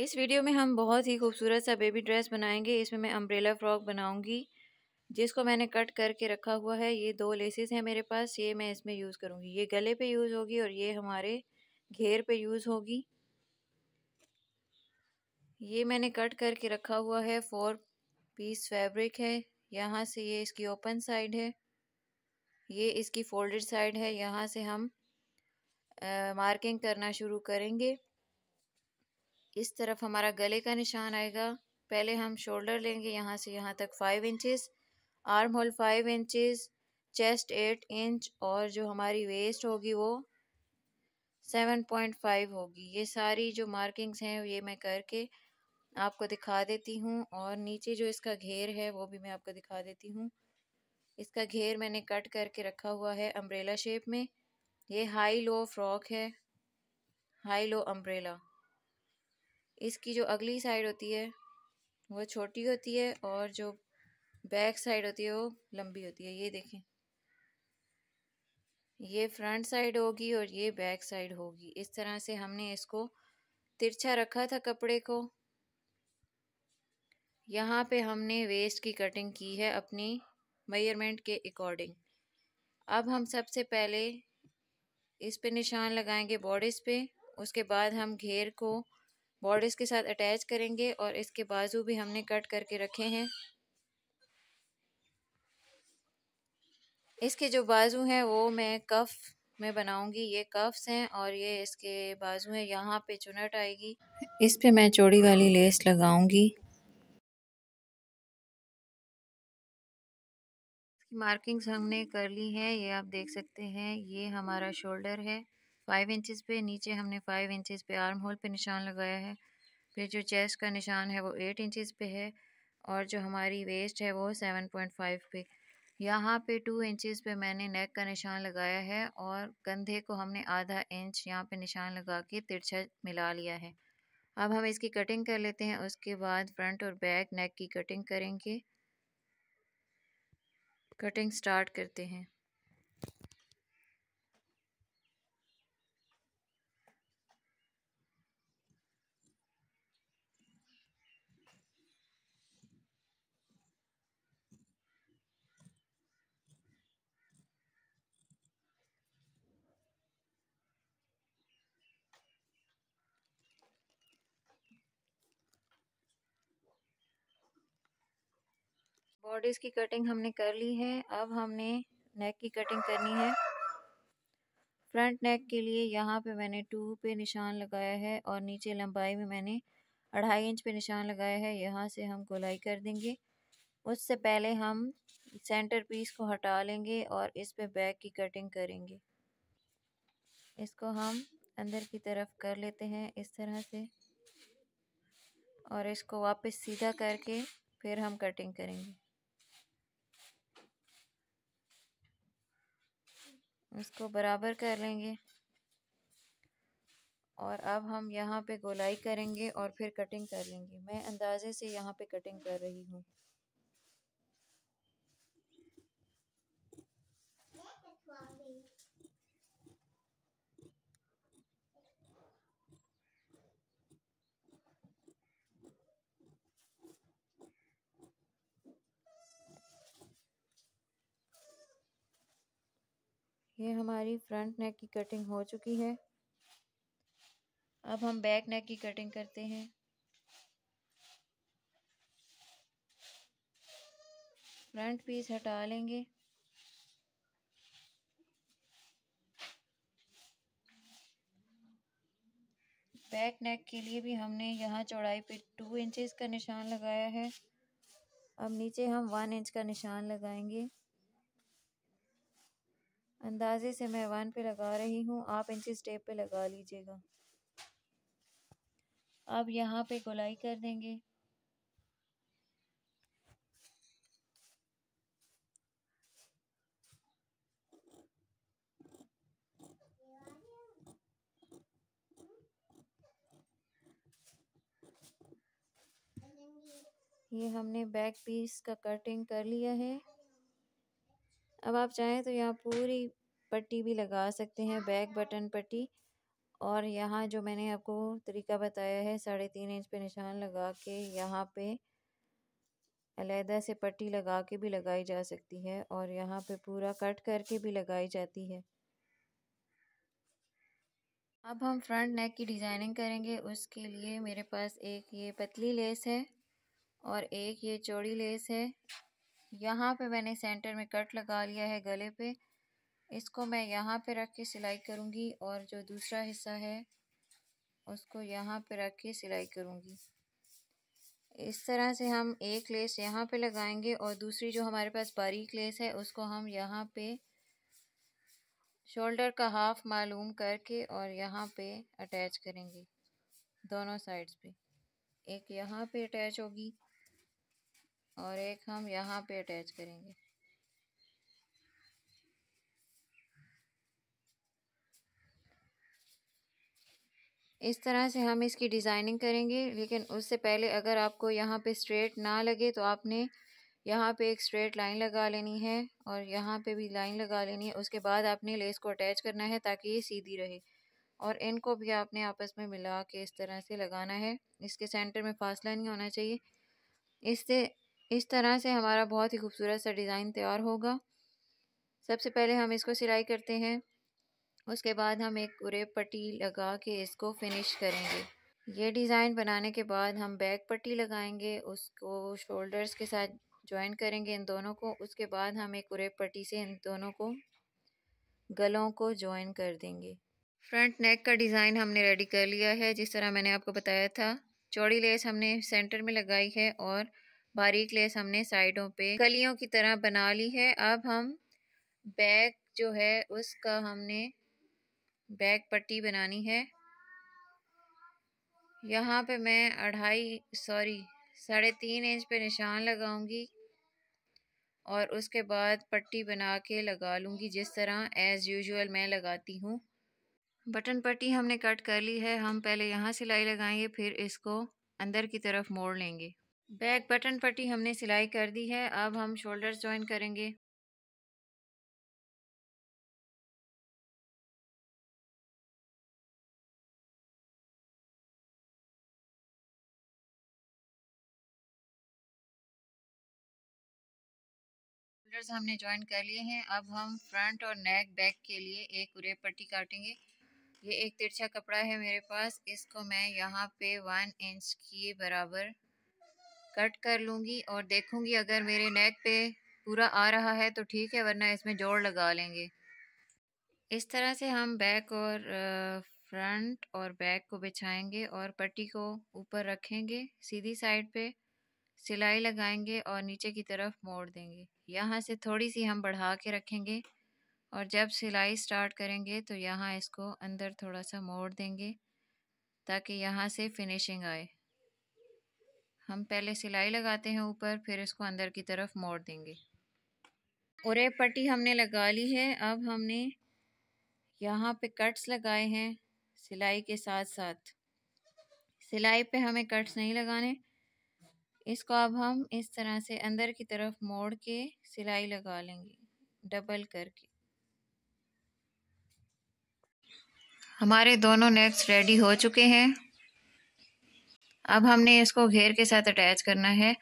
इस वीडियो में हम बहुत ही खूबसूरत सा बेबी ड्रेस बनाएंगे इसमें मैं अम्ब्रेला फ्रॉक बनाऊंगी जिसको मैंने कट करके रखा हुआ है ये दो लेसेस हैं मेरे पास ये मैं इसमें यूज़ करूँगी ये गले पे यूज़ होगी और ये हमारे घेर पे यूज़ होगी ये मैंने कट करके रखा हुआ है फोर पीस फैब्रिक है यहाँ से ये इसकी ओपन साइड है ये इसकी फोल्डेड साइड है यहाँ से हम आ, मार्किंग करना शुरू करेंगे इस तरफ हमारा गले का निशान आएगा पहले हम शोल्डर लेंगे यहाँ से यहाँ तक five inches arm hole five inches chest eight inch और जो हमारी वेस्ट होगी वो सेवन पॉइंट फाइव होगी ये सारी जो मार्किंग्स हैं ये मैं करके आपको दिखा देती हूँ और नीचे जो इसका घेर है वो भी मैं आपको दिखा देती हूँ इसका घेर मैंने कट करके रखा हुआ है अम्ब्रेला शेप में ये हाई लो फ्रॉक है हाई लो अम्ब्रेला इसकी जो अगली साइड होती है वह छोटी होती है और जो बैक साइड होती है वो लंबी होती है ये देखें ये फ्रंट साइड होगी और ये बैक साइड होगी इस तरह से हमने इसको तिरछा रखा था कपड़े को यहाँ पे हमने वेस्ट की कटिंग की है अपनी मेयरमेंट के अकॉर्डिंग अब हम सबसे पहले इस पे निशान लगाएंगे बॉडीज़ पे उसके बाद हम घेर को बॉर्डर्स के साथ अटैच करेंगे और इसके बाजू भी हमने कट करके रखे हैं इसके जो बाजू हैं वो मैं कफ में बनाऊंगी ये कफ्स हैं और ये इसके बाजू हैं यहाँ पे चुनट आएगी इस पे मैं चौड़ी वाली लेस लगाऊंगी मार्किंग्स हमने कर ली है ये आप देख सकते हैं ये हमारा शोल्डर है फाइव इंचेस पे नीचे हमने फाइव इंचेस पे आर्म होल पे निशान लगाया है फिर जो चेस्ट का निशान है वो एट इंचज़ पे है और जो हमारी वेस्ट है वो सेवन पॉइंट फाइव पे यहाँ पे टू इंचेस पे मैंने नेक का निशान लगाया है और कंधे को हमने आधा इंच यहाँ पे निशान लगा के तिरछा मिला लिया है अब हम इसकी कटिंग कर लेते हैं उसके बाद फ्रंट और बैक नेक की कटिंग करेंगे कटिंग स्टार्ट करते हैं बॉडीज़ की कटिंग हमने कर ली है अब हमने नेक की कटिंग करनी है फ्रंट नेक के लिए यहाँ पे मैंने टू पे निशान लगाया है और नीचे लंबाई में मैंने अढ़ाई इंच पे निशान लगाया है यहाँ से हम गोलाई कर देंगे उससे पहले हम सेंटर पीस को हटा लेंगे और इस पे बैक की कटिंग करेंगे इसको हम अंदर की तरफ कर लेते हैं इस तरह से और इसको वापस सीधा करके फिर हम कटिंग करेंगे इसको बराबर कर लेंगे और अब हम यहाँ पे गोलाई करेंगे और फिर कटिंग कर लेंगे मैं अंदाज़े से यहाँ पे कटिंग कर रही हूँ ये हमारी फ्रंट नेक की कटिंग हो चुकी है अब हम बैक नेक की कटिंग करते हैं फ्रंट पीस हटा लेंगे बैक नेक के लिए भी हमने यहाँ चौड़ाई पे टू इंचेस का निशान लगाया है अब नीचे हम वन इंच का निशान लगाएंगे अंदाजे से मैं वन पे लगा रही हूँ आप इंची स्टेप पे लगा लीजिएगा अब यहाँ पे गोलाई कर देंगे ये हमने बैक पीस का कटिंग कर लिया है अब आप चाहें तो यहाँ पूरी पट्टी भी लगा सकते हैं बैक बटन पट्टी और यहाँ जो मैंने आपको तरीका बताया है साढ़े तीन इंच पे निशान लगा के यहाँ पे अलहदा से पट्टी लगा के भी लगाई जा सकती है और यहाँ पे पूरा कट करके भी लगाई जाती है अब हम फ्रंट नेक की डिज़ाइनिंग करेंगे उसके लिए मेरे पास एक ये पतली लेस है और एक ये चौड़ी लेस है यहाँ पे मैंने सेंटर में कट लगा लिया है गले पे इसको मैं यहाँ पे रख के सिलाई करूँगी और जो दूसरा हिस्सा है उसको यहाँ पे रख के सिलाई करूँगी इस तरह से हम एक लेस यहाँ पे लगाएंगे और दूसरी जो हमारे पास बारीक लेस है उसको हम यहाँ पे शोल्डर का हाफ मालूम करके और यहाँ पे अटैच करेंगे दोनों साइड्स पे एक यहाँ पे अटैच होगी और एक हम यहाँ पे अटैच करेंगे इस तरह से हम इसकी डिज़ाइनिंग करेंगे लेकिन उससे पहले अगर आपको यहाँ पे स्ट्रेट ना लगे तो आपने यहाँ पे एक स्ट्रेट लाइन लगा लेनी है और यहाँ पे भी लाइन लगा लेनी है उसके बाद आपने लेस को अटैच करना है ताकि ये सीधी रहे और इनको भी आपने आपस में मिला के इस तरह से लगाना है इसके सेंटर में फासला नहीं होना चाहिए इससे इस तरह से हमारा बहुत ही खूबसूरत सा डिज़ाइन तैयार होगा सबसे पहले हम इसको सिलाई करते हैं उसके बाद हम एक उरेब पट्टी लगा के इसको फिनिश करेंगे ये डिज़ाइन बनाने के बाद हम बैक पट्टी लगाएंगे उसको शोल्डर्स के साथ ज्वाइन करेंगे इन दोनों को उसके बाद हम एक उरेब पट्टी से इन दोनों को गलों को ज्वाइन कर देंगे फ्रंट नेक का डिज़ाइन हमने रेडी कर लिया है जिस तरह मैंने आपको बताया था चौड़ी लेस हमने सेंटर में लगाई है और बारीक लेस हमने साइडों पे कलियों की तरह बना ली है अब हम बैक जो है उसका हमने बैक पट्टी बनानी है यहाँ पे मैं अढ़ाई सॉरी साढ़े तीन इंच पे निशान लगाऊंगी और उसके बाद पट्टी बना के लगा लूँगी जिस तरह एज़ यूजुअल मैं लगाती हूँ बटन पट्टी हमने कट कर ली है हम पहले यहाँ सिलाई लगाएंगे फिर इसको अंदर की तरफ मोड़ लेंगे बैक बटन पट्टी हमने सिलाई कर दी है अब हम शोल्डर्स ज्वाइन करेंगे शोल्डर्स हमने ज्वाइन कर लिए हैं अब हम फ्रंट और नेक बैक के लिए एक उरे पट्टी काटेंगे ये एक तिरछा कपड़ा है मेरे पास इसको मैं यहाँ पे वन इंच के बराबर कट कर लूँगी और देखूँगी अगर मेरे नेक पे पूरा आ रहा है तो ठीक है वरना इसमें जोड़ लगा लेंगे इस तरह से हम बैक और फ्रंट और बैक को बिछाएंगे और पट्टी को ऊपर रखेंगे सीधी साइड पे सिलाई लगाएंगे और नीचे की तरफ मोड़ देंगे यहाँ से थोड़ी सी हम बढ़ा के रखेंगे और जब सिलाई स्टार्ट करेंगे तो यहाँ इसको अंदर थोड़ा सा मोड़ देंगे ताकि यहाँ से फिनिशिंग आए हम पहले सिलाई लगाते हैं ऊपर फिर इसको अंदर की तरफ मोड़ देंगे और ये पट्टी हमने लगा ली है अब हमने यहाँ पे कट्स लगाए हैं सिलाई के साथ साथ सिलाई पे हमें कट्स नहीं लगाने इसको अब हम इस तरह से अंदर की तरफ मोड़ के सिलाई लगा लेंगे डबल करके हमारे दोनों नेक्स्ट रेडी हो चुके हैं अब हमने इसको घेर के साथ अटैच करना है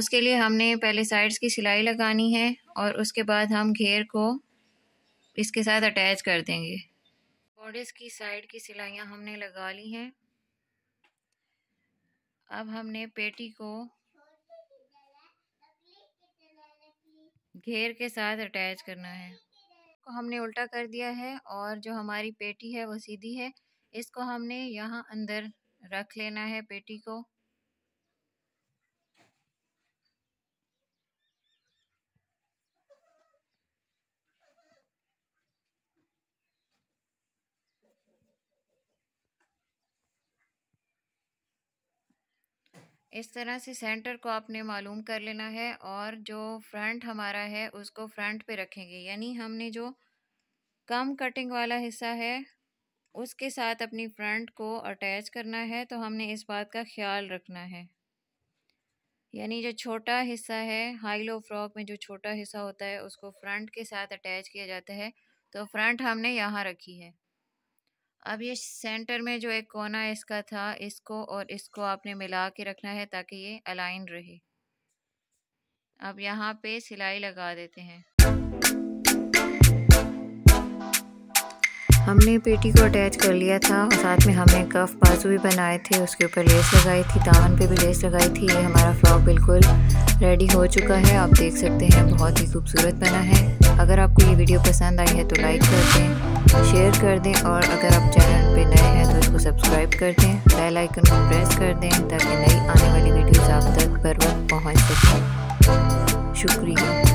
उसके लिए हमने पहले साइड्स की सिलाई लगानी है और उसके बाद हम घेर को इसके साथ अटैच कर देंगे बॉडीज़ की साइड की सिलाइयाँ हमने लगा ली हैं अब हमने पेटी को घेर के साथ अटैच करना है को हमने उल्टा कर दिया है और जो हमारी पेटी है वो सीधी है इसको हमने यहाँ अंदर रख लेना है पेटी को इस तरह से सेंटर को आपने मालूम कर लेना है और जो फ्रंट हमारा है उसको फ्रंट पे रखेंगे यानी हमने जो कम कटिंग वाला हिस्सा है उसके साथ अपनी फ्रंट को अटैच करना है तो हमने इस बात का ख्याल रखना है यानी जो छोटा हिस्सा है हाई लो फ्रॉक में जो छोटा हिस्सा होता है उसको फ्रंट के साथ अटैच किया जाता है तो फ्रंट हमने यहाँ रखी है अब ये सेंटर में जो एक कोना इसका था इसको और इसको आपने मिला के रखना है ताकि ये अलाइन रहे अब यहाँ पे सिलाई लगा देते हैं हमने पेटी को अटैच कर लिया था और साथ में हमने कफ बाजू भी बनाए थे उसके ऊपर लेस लगाई थी दामन पे भी लेस लगाई थी ये हमारा फ्रॉक बिल्कुल रेडी हो चुका है आप देख सकते हैं बहुत ही खूबसूरत बना है अगर आपको ये वीडियो पसंद आई है तो लाइक कर दें शेयर कर दें और अगर आप चैनल पर नए हैं तो उसको सब्सक्राइब कर दें बेल आइकन को प्रेस कर दें ताकि नई आने वाली वीडियोज़ आप तक बर वक्त पहुँच सकें शुक्रिया